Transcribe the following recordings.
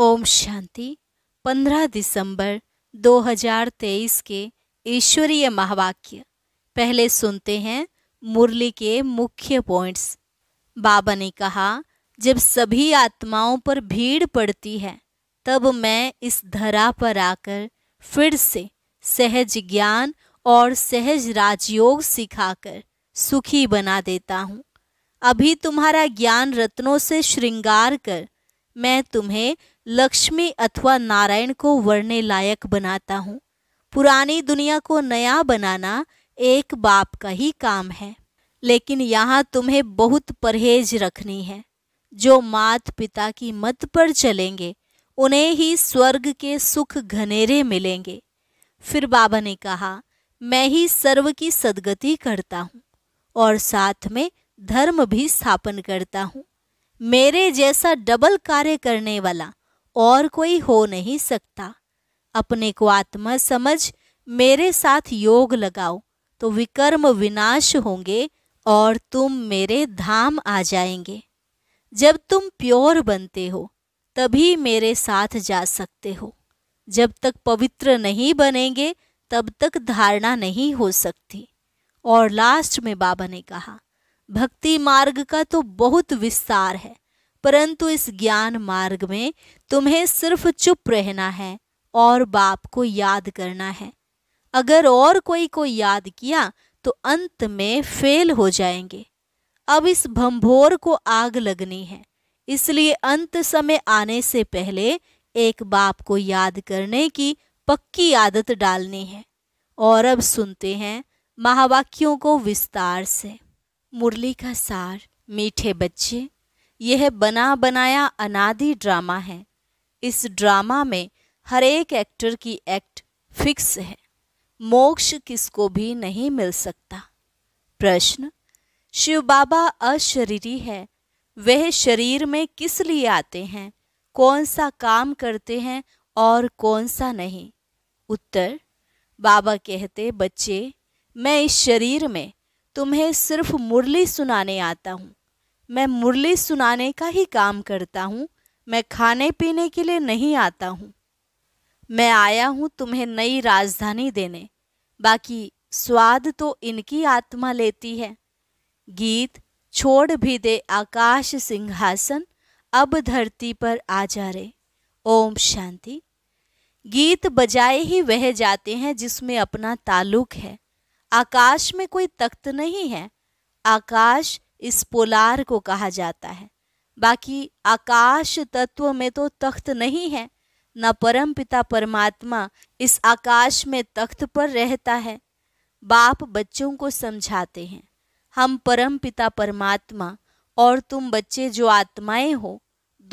ओम शांति 15 दिसंबर 2023 के ईश्वरीय महावाक्य पहले सुनते हैं मुरली के मुख्य पॉइंट्स बाबा ने कहा जब सभी आत्माओं पर भीड़ पड़ती है तब मैं इस धरा पर आकर फिर से सहज ज्ञान और सहज राजयोग सिखाकर सुखी बना देता हूँ अभी तुम्हारा ज्ञान रत्नों से श्रृंगार कर मैं तुम्हें लक्ष्मी अथवा नारायण को वर्णे लायक बनाता हूँ पुरानी दुनिया को नया बनाना एक बाप का ही काम है लेकिन यहाँ तुम्हें बहुत परहेज रखनी है जो मात पिता की मत पर चलेंगे उन्हें ही स्वर्ग के सुख घनेरे मिलेंगे फिर बाबा ने कहा मैं ही सर्व की सदगति करता हूँ और साथ में धर्म भी स्थापन करता हूँ मेरे जैसा डबल कार्य करने वाला और कोई हो नहीं सकता अपने को आत्मा समझ मेरे साथ योग लगाओ तो विकर्म विनाश होंगे और तुम मेरे धाम आ जाएंगे जब तुम प्योर बनते हो तभी मेरे साथ जा सकते हो जब तक पवित्र नहीं बनेंगे तब तक धारणा नहीं हो सकती और लास्ट में बाबा ने कहा भक्ति मार्ग का तो बहुत विस्तार है परंतु इस ज्ञान मार्ग में तुम्हें सिर्फ चुप रहना है और बाप को याद करना है अगर और कोई को याद किया तो अंत में फेल हो जाएंगे अब इस भंभोर को आग लगनी है इसलिए अंत समय आने से पहले एक बाप को याद करने की पक्की आदत डालनी है और अब सुनते हैं महावाक्यों को विस्तार से मुरली का सार मीठे बच्चे यह बना बनाया अनादि ड्रामा है इस ड्रामा में हर एक एक्टर की एक्ट फिक्स है मोक्ष किसको भी नहीं मिल सकता प्रश्न शिव बाबा अशरीरी है वह शरीर में किस लिए आते हैं कौन सा काम करते हैं और कौन सा नहीं उत्तर बाबा कहते बच्चे मैं इस शरीर में तुम्हें सिर्फ मुरली सुनाने आता हूँ मैं मुरली सुनाने का ही काम करता हूँ मैं खाने पीने के लिए नहीं आता हूँ मैं आया हूँ तुम्हें नई राजधानी देने बाकी स्वाद तो इनकी आत्मा लेती है गीत छोड़ भी दे आकाश सिंहासन अब धरती पर आ जा रे ओम शांति गीत बजाए ही वह जाते हैं जिसमें अपना ताल्लुक है आकाश में कोई तख्त नहीं है आकाश इस पोलार को कहा जाता है बाकी आकाश तत्व में तो तख्त नहीं है न परम पिता परमात्मा इस आकाश में तख्त पर रहता है बाप बच्चों को समझाते हैं हम परम पिता परमात्मा और तुम बच्चे जो आत्माएं हो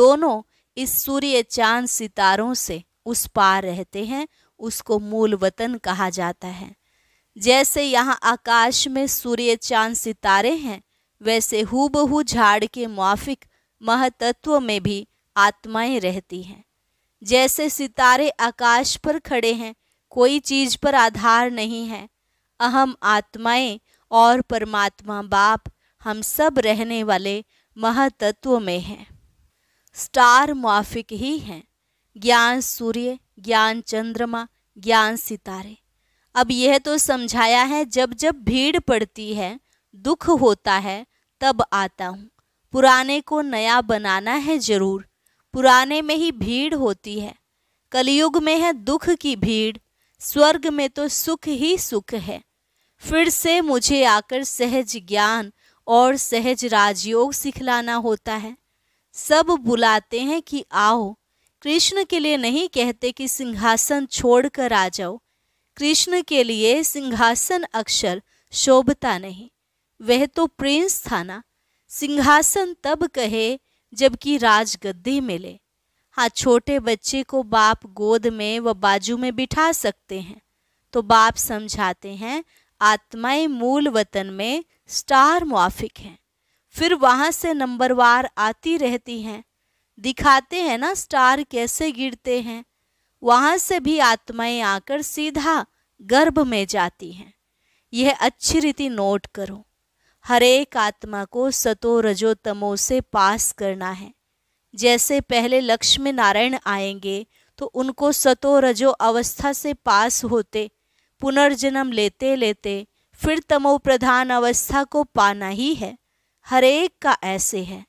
दोनों इस सूर्य चांद सितारों से उस पार रहते हैं उसको मूल वतन कहा जाता है जैसे यहाँ आकाश में सूर्य चांद सितारे हैं वैसे हूबहू झाड़ के मुआफिक महतत्व में भी आत्माएं रहती हैं जैसे सितारे आकाश पर खड़े हैं कोई चीज पर आधार नहीं है अहम आत्माएं और परमात्मा बाप हम सब रहने वाले महतत्व में हैं स्टार मुआफिक ही हैं ज्ञान सूर्य ज्ञान चंद्रमा ज्ञान सितारे अब यह तो समझाया है जब जब भीड़ पड़ती है दुख होता है तब आता हूँ पुराने को नया बनाना है जरूर पुराने में ही भीड़ होती है कलयुग में है दुख की भीड़ स्वर्ग में तो सुख ही सुख है फिर से मुझे आकर सहज ज्ञान और सहज राजयोग सिखलाना होता है सब बुलाते हैं कि आओ कृष्ण के लिए नहीं कहते कि सिंहासन छोड़कर आ जाओ कृष्ण के लिए सिंहासन अक्षर शोभता नहीं वह तो प्रिंस था ना सिंहासन तब कहे जबकि राजगद्दी मिले हाँ छोटे बच्चे को बाप गोद में व बाजू में बिठा सकते हैं तो बाप समझाते हैं आत्माएं मूल वतन में स्टार मुआफिक हैं फिर वहाँ से नंबरवार आती रहती हैं दिखाते हैं ना स्टार कैसे गिरते हैं वहाँ से भी आत्माएं आकर सीधा गर्भ में जाती हैं यह अच्छी रीति नोट करो हरेक आत्मा को सतो रजो तमो से पास करना है जैसे पहले लक्ष्मी नारायण आएंगे तो उनको सतो रजो अवस्था से पास होते पुनर्जन्म लेते लेते फिर तमो प्रधान अवस्था को पाना ही है हरेक का ऐसे है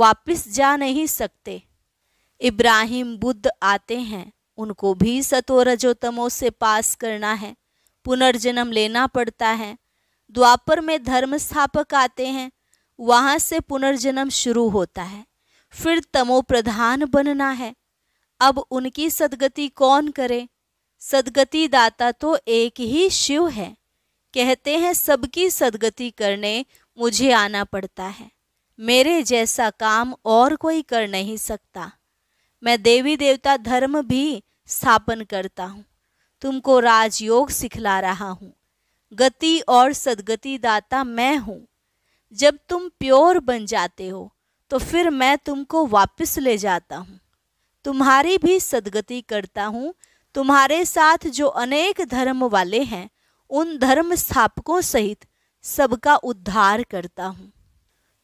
वापस जा नहीं सकते इब्राहिम बुद्ध आते हैं उनको भी सतो रजो तमो से पास करना है पुनर्जन्म लेना पड़ता है द्वापर में धर्म स्थापक आते हैं वहाँ से पुनर्जन्म शुरू होता है फिर तमो प्रधान बनना है अब उनकी सदगति कौन करे सदगति दाता तो एक ही शिव है कहते हैं सबकी सदगति करने मुझे आना पड़ता है मेरे जैसा काम और कोई कर नहीं सकता मैं देवी देवता धर्म भी स्थापन करता हूँ तुमको राजयोग सिखला रहा हूँ गति और सदगति दाता मैं हूँ जब तुम प्योर बन जाते हो तो फिर मैं तुमको वापस ले जाता हूँ तुम्हारी भी सदगति करता हूँ तुम्हारे साथ जो अनेक धर्म वाले हैं उन धर्म स्थापकों सहित सबका उद्धार करता हूँ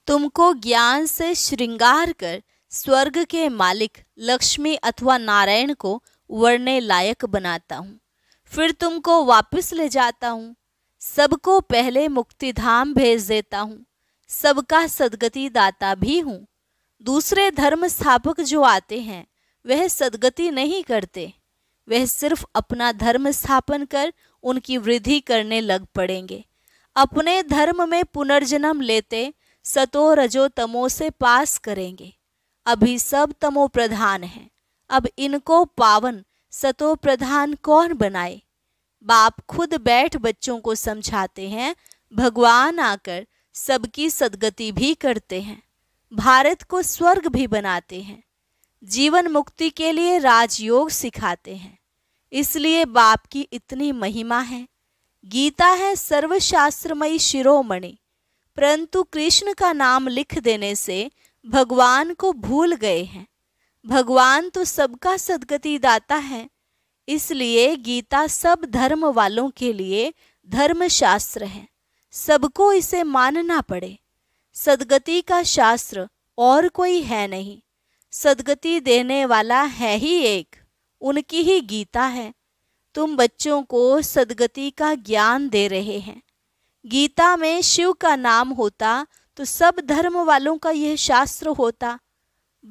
तुमको ज्ञान से श्रृंगार कर स्वर्ग के मालिक लक्ष्मी अथवा नारायण को वरने लायक बनाता हूँ फिर तुमको वापस ले जाता हूँ सबको पहले मुक्तिधाम भेज देता हूँ सबका सदगति दाता भी हूँ दूसरे धर्म स्थापक जो आते हैं वह सदगति नहीं करते वह सिर्फ अपना धर्म स्थापन कर उनकी वृद्धि करने लग पड़ेंगे अपने धर्म में पुनर्जन्म लेते सतो रजो तमो से पास करेंगे अभी सब तमो प्रधान हैं अब इनको पावन सतो प्रधान कौन बनाए बाप खुद बैठ बच्चों को समझाते हैं भगवान आकर सबकी सदगति भी करते हैं भारत को स्वर्ग भी बनाते हैं जीवन मुक्ति के लिए राजयोग सिखाते हैं इसलिए बाप की इतनी महिमा है गीता है सर्वशास्त्रमयी शिरोमणि परंतु कृष्ण का नाम लिख देने से भगवान को भूल गए हैं भगवान तो सबका सदगति दाता है इसलिए गीता सब धर्म वालों के लिए धर्मशास्त्र है सबको इसे मानना पड़े सदगति का शास्त्र और कोई है नहीं सदगति देने वाला है ही एक उनकी ही गीता है तुम बच्चों को सदगति का ज्ञान दे रहे हैं गीता में शिव का नाम होता तो सब धर्म वालों का यह शास्त्र होता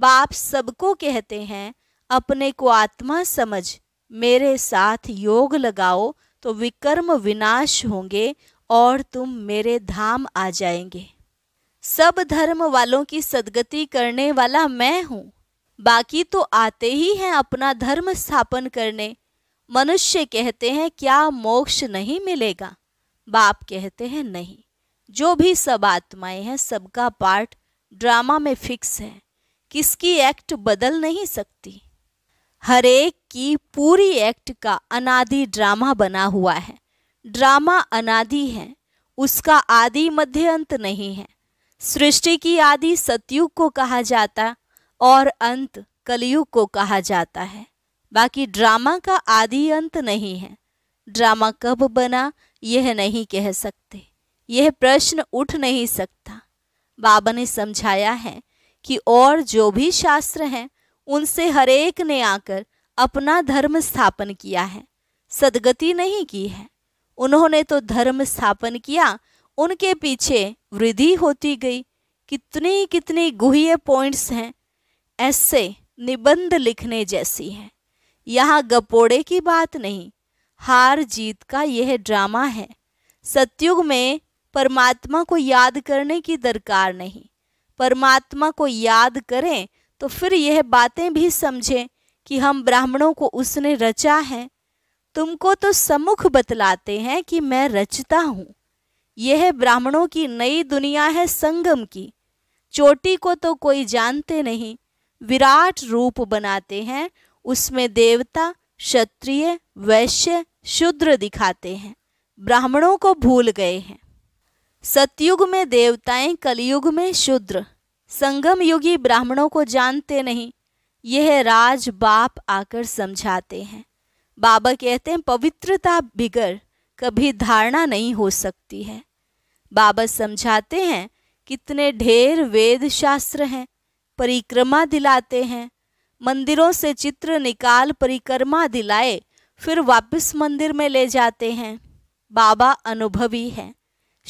बाप सबको कहते हैं अपने को आत्मा समझ मेरे साथ योग लगाओ तो विकर्म विनाश होंगे और तुम मेरे धाम आ जाएंगे सब धर्म वालों की सदगति करने वाला मैं हूँ बाकी तो आते ही हैं अपना धर्म स्थापन करने मनुष्य कहते हैं क्या मोक्ष नहीं मिलेगा बाप कहते हैं नहीं जो भी सब आत्माएं हैं सबका पार्ट ड्रामा में फिक्स है किसकी एक्ट बदल नहीं सकती हरेक कि पूरी एक्ट का अनादि ड्रामा बना हुआ है ड्रामा अनादि है उसका आदि मध्य अंत नहीं है सृष्टि की आदि सतयुग को कहा जाता और अंत कलयुग को कहा जाता है बाकी ड्रामा का आदि अंत नहीं है ड्रामा कब बना यह नहीं कह सकते यह प्रश्न उठ नहीं सकता बाबा ने समझाया है कि और जो भी शास्त्र हैं उनसे हरेक ने आकर अपना धर्म स्थापन किया है सदगति नहीं की है उन्होंने तो धर्म स्थापन किया उनके पीछे वृद्धि होती गई कितनी कितनी गुहे पॉइंट्स हैं ऐसे निबंध लिखने जैसी हैं यहाँ गपोड़े की बात नहीं हार जीत का यह ड्रामा है सत्युग में परमात्मा को याद करने की दरकार नहीं परमात्मा को याद करें तो फिर यह बातें भी समझें कि हम ब्राह्मणों को उसने रचा है तुमको तो सम्मुख बतलाते हैं कि मैं रचता हूँ यह ब्राह्मणों की नई दुनिया है संगम की चोटी को तो कोई जानते नहीं विराट रूप बनाते हैं उसमें देवता क्षत्रिय वैश्य शूद्र दिखाते हैं ब्राह्मणों को भूल गए हैं सतयुग में देवताएं कलयुग में शूद्र संगम युगी ब्राह्मणों को जानते नहीं यह राज बाप आकर समझाते हैं बाबा कहते हैं पवित्रता बिगड़ कभी धारणा नहीं हो सकती है बाबा समझाते हैं कितने ढेर वेद शास्त्र हैं परिक्रमा दिलाते हैं मंदिरों से चित्र निकाल परिक्रमा दिलाए फिर वापस मंदिर में ले जाते हैं बाबा अनुभवी हैं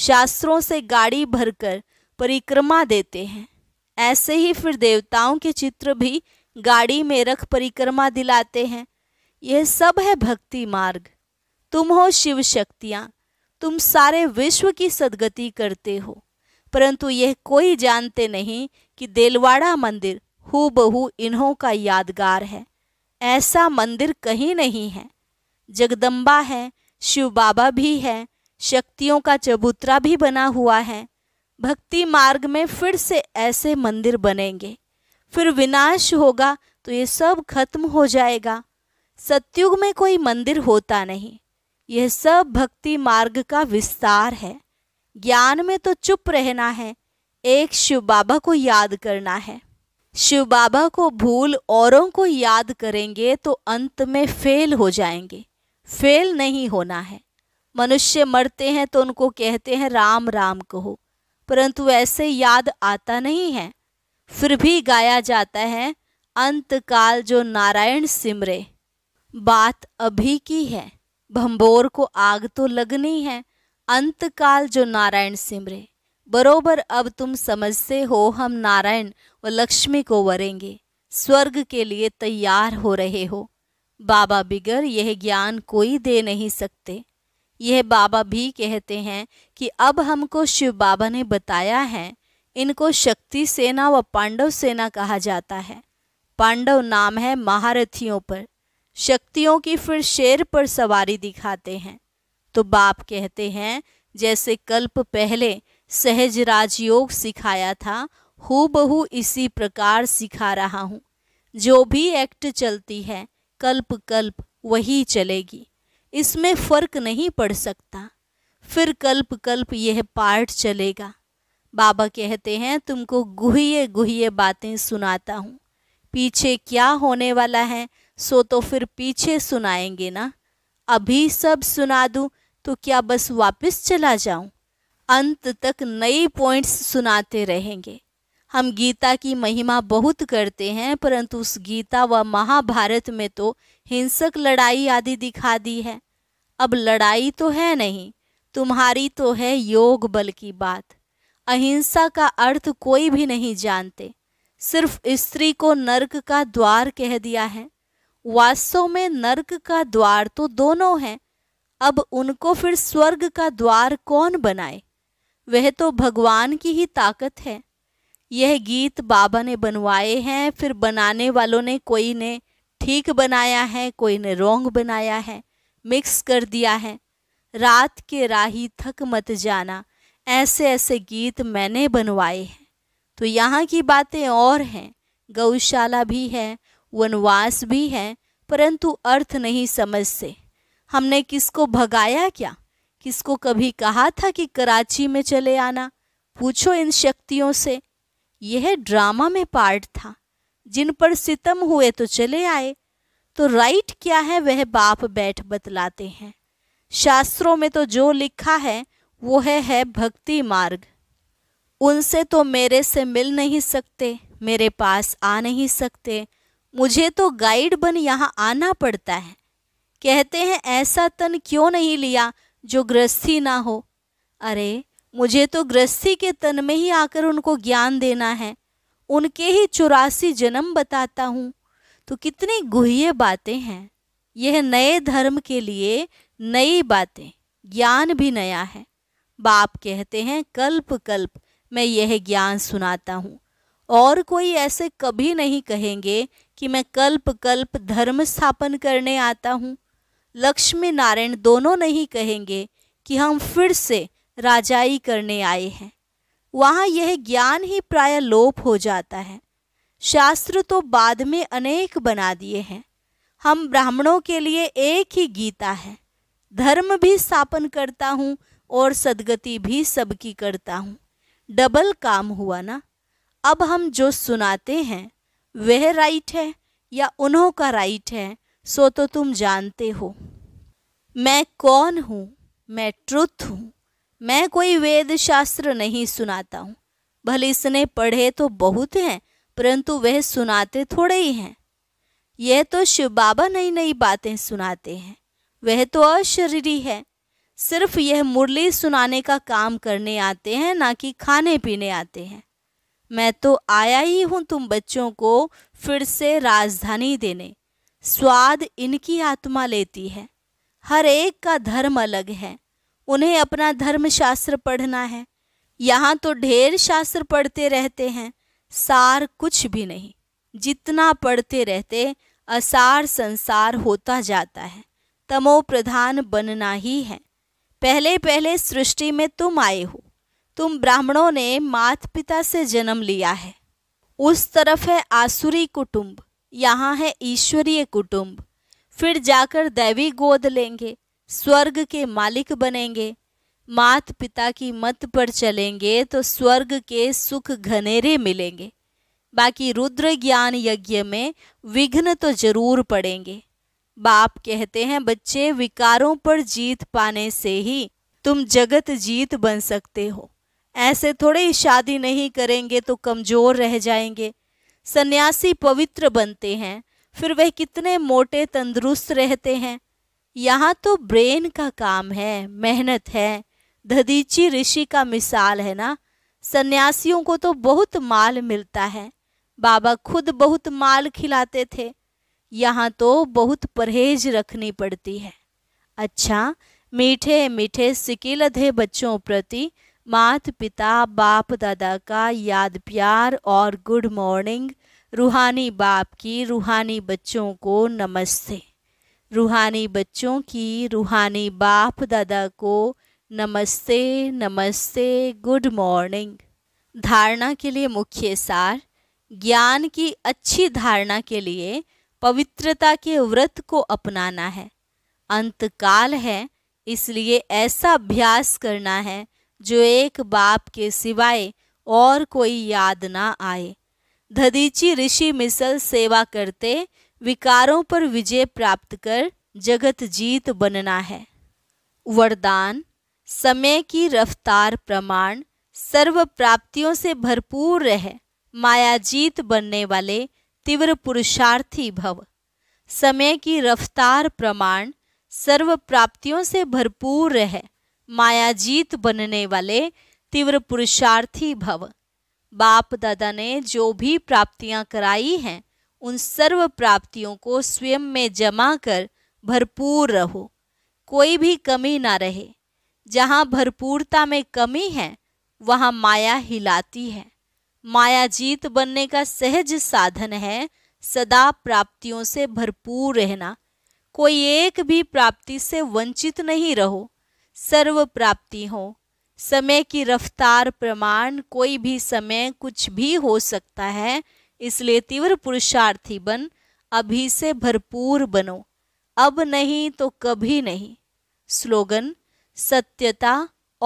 शास्त्रों से गाड़ी भरकर परिक्रमा देते हैं ऐसे ही फिर देवताओं के चित्र भी गाड़ी में रख परिक्रमा दिलाते हैं यह सब है भक्ति मार्ग तुम हो शिव शक्तियाँ तुम सारे विश्व की सदगति करते हो परंतु यह कोई जानते नहीं कि देलवाड़ा मंदिर हु बहू इन्हों का यादगार है ऐसा मंदिर कहीं नहीं है जगदम्बा है शिव बाबा भी है शक्तियों का चबूतरा भी बना हुआ है भक्ति मार्ग में फिर से ऐसे मंदिर बनेंगे फिर विनाश होगा तो ये सब खत्म हो जाएगा सत्युग में कोई मंदिर होता नहीं यह सब भक्ति मार्ग का विस्तार है ज्ञान में तो चुप रहना है एक शिव बाबा को याद करना है शिव बाबा को भूल औरों को याद करेंगे तो अंत में फेल हो जाएंगे फेल नहीं होना है मनुष्य मरते हैं तो उनको कहते हैं राम राम कहो परंतु ऐसे याद आता नहीं है फिर भी गाया जाता है अंतकाल जो नारायण सिमरे बात अभी की है भंबोर को आग तो लगनी है अंतकाल जो नारायण सिमरे बरोबर अब तुम समझते हो हम नारायण व लक्ष्मी को वरेंगे स्वर्ग के लिए तैयार हो रहे हो बाबा बिगर यह ज्ञान कोई दे नहीं सकते यह बाबा भी कहते हैं कि अब हमको शिव बाबा ने बताया है इनको शक्ति सेना व पांडव सेना कहा जाता है पांडव नाम है महारथियों पर शक्तियों की फिर शेर पर सवारी दिखाते हैं तो बाप कहते हैं जैसे कल्प पहले सहज राजयोग सिखाया था हु बहू इसी प्रकार सिखा रहा हूँ जो भी एक्ट चलती है कल्प कल्प वही चलेगी इसमें फर्क नहीं पड़ सकता फिर कल्प कल्प यह पार्ट चलेगा बाबा कहते हैं तुमको गुहिए गुहिए बातें सुनाता हूँ पीछे क्या होने वाला है सो तो फिर पीछे सुनाएंगे ना अभी सब सुना दूँ तो क्या बस वापस चला जाऊँ अंत तक नई पॉइंट्स सुनाते रहेंगे हम गीता की महिमा बहुत करते हैं परंतु उस गीता व महाभारत में तो हिंसक लड़ाई आदि दिखा दी है अब लड़ाई तो है नहीं तुम्हारी तो है योग बल की बात अहिंसा का अर्थ कोई भी नहीं जानते सिर्फ स्त्री को नरक का द्वार कह दिया है वास्तव में नरक का द्वार तो दोनों हैं अब उनको फिर स्वर्ग का द्वार कौन बनाए वह तो भगवान की ही ताकत है यह गीत बाबा ने बनवाए हैं फिर बनाने वालों ने कोई ने ठीक बनाया है कोई ने रोंग बनाया है मिक्स कर दिया है रात के राही थक मत जाना ऐसे ऐसे गीत मैंने बनवाए हैं तो यहाँ की बातें और हैं गौशाला भी है वनवास भी है परंतु अर्थ नहीं समझते हमने किसको भगाया क्या किसको कभी कहा था कि कराची में चले आना पूछो इन शक्तियों से यह ड्रामा में पार्ट था जिन पर सितम हुए तो चले आए तो राइट क्या है वह बाप बैठ बतलाते हैं शास्त्रों में तो जो लिखा है वो है है भक्ति मार्ग उनसे तो मेरे से मिल नहीं सकते मेरे पास आ नहीं सकते मुझे तो गाइड बन यहाँ आना पड़ता है कहते हैं ऐसा तन क्यों नहीं लिया जो गृहस्थी ना हो अरे मुझे तो गृहस्थी के तन में ही आकर उनको ज्ञान देना है उनके ही चौरासी जन्म बताता हूँ तो कितनी गुह्य बातें हैं यह नए धर्म के लिए नई बातें ज्ञान भी नया है बाप कहते हैं कल्प कल्प मैं यह ज्ञान सुनाता हूँ और कोई ऐसे कभी नहीं कहेंगे कि मैं कल्प कल्प धर्म स्थापन करने आता हूँ लक्ष्मी नारायण दोनों नहीं कहेंगे कि हम फिर से राजाई करने आए हैं वहाँ यह ज्ञान ही प्राय लोप हो जाता है शास्त्र तो बाद में अनेक बना दिए हैं हम ब्राह्मणों के लिए एक ही गीता है धर्म भी स्थापन करता हूँ और सदगति भी सबकी करता हूँ डबल काम हुआ ना अब हम जो सुनाते हैं वह राइट है या उन्हों का राइट है सो तो तुम जानते हो मैं कौन हूँ मैं ट्रुथ हूँ मैं कोई वेद शास्त्र नहीं सुनाता हूँ भले इसने पढ़े तो बहुत हैं परंतु वह सुनाते थोड़े ही हैं यह तो शिव बाबा नई नई बातें सुनाते हैं वह तो अशरीरी है सिर्फ यह मुरली सुनाने का काम करने आते हैं ना कि खाने पीने आते हैं मैं तो आया ही हूँ तुम बच्चों को फिर से राजधानी देने स्वाद इनकी आत्मा लेती है हर एक का धर्म अलग है उन्हें अपना धर्म शास्त्र पढ़ना है यहाँ तो ढेर शास्त्र पढ़ते रहते हैं सार कुछ भी नहीं जितना पढ़ते रहते असार संसार होता जाता है तमो प्रधान बनना ही है पहले पहले सृष्टि में तुम आए हो तुम ब्राह्मणों ने मात पिता से जन्म लिया है उस तरफ है आसुरी कुटुंब यहाँ है ईश्वरीय कुटुंब फिर जाकर दैवी गोद लेंगे स्वर्ग के मालिक बनेंगे मात पिता की मत पर चलेंगे तो स्वर्ग के सुख घनेरे मिलेंगे बाकी रुद्र ज्ञान यज्ञ में विघ्न तो जरूर पड़ेंगे बाप कहते हैं बच्चे विकारों पर जीत पाने से ही तुम जगत जीत बन सकते हो ऐसे थोड़े ही शादी नहीं करेंगे तो कमजोर रह जाएंगे सन्यासी पवित्र बनते हैं फिर वह कितने मोटे तंदुरुस्त रहते हैं यहाँ तो ब्रेन का काम है मेहनत है धदीची ऋषि का मिसाल है ना सन्यासियों को तो बहुत माल मिलता है बाबा खुद बहुत माल खिलाते थे यहाँ तो बहुत परहेज रखनी पड़ती है अच्छा मीठे मीठे अधे बच्चों प्रति मात पिता बाप दादा का याद प्यार और गुड मॉर्निंग रूहानी बाप की रूहानी बच्चों को नमस्ते रूहानी बच्चों की रूहानी बाप दादा को नमस्ते नमस्ते गुड मॉर्निंग धारणा के लिए मुख्य सार ज्ञान की अच्छी धारणा के लिए पवित्रता के व्रत को अपनाना है अंतकाल है इसलिए ऐसा अभ्यास करना है जो एक बाप के सिवाय और कोई याद ना आए धदीची ऋषि मिसल सेवा करते विकारों पर विजय प्राप्त कर जगत जीत बनना है वरदान समय की रफ्तार प्रमाण सर्व प्राप्तियों से भरपूर रह जीत बनने वाले तीव्र पुरुषार्थी भव समय की रफ्तार प्रमाण सर्व प्राप्तियों से भरपूर रह मायाजीत बनने वाले तीव्र पुरुषार्थी भव बाप दादा ने जो भी प्राप्तियां कराई हैं उन सर्व प्राप्तियों को स्वयं में जमा कर भरपूर रहो कोई भी कमी ना रहे जहाँ भरपूरता में कमी है वहाँ माया हिलाती है मायाजीत बनने का सहज साधन है सदा प्राप्तियों से भरपूर रहना कोई एक भी प्राप्ति से वंचित नहीं रहो सर्व प्राप्ति हो समय की रफ्तार प्रमाण कोई भी समय कुछ भी हो सकता है इसलिए तीव्र पुरुषार्थी बन अभी से भरपूर बनो अब नहीं तो कभी नहीं स्लोगन सत्यता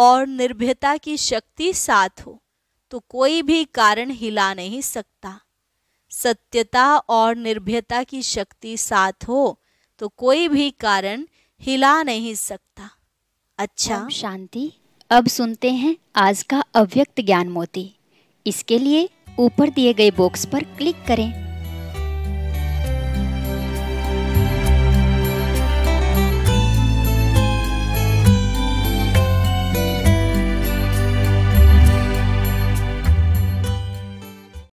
और निर्भयता की शक्ति साथ हो तो कोई भी कारण हिला नहीं सकता सत्यता और निर्भयता की शक्ति साथ हो तो कोई भी कारण हिला नहीं सकता अच्छा शांति अब सुनते हैं आज का अव्यक्त ज्ञान मोती इसके लिए ऊपर दिए गए बॉक्स पर क्लिक करें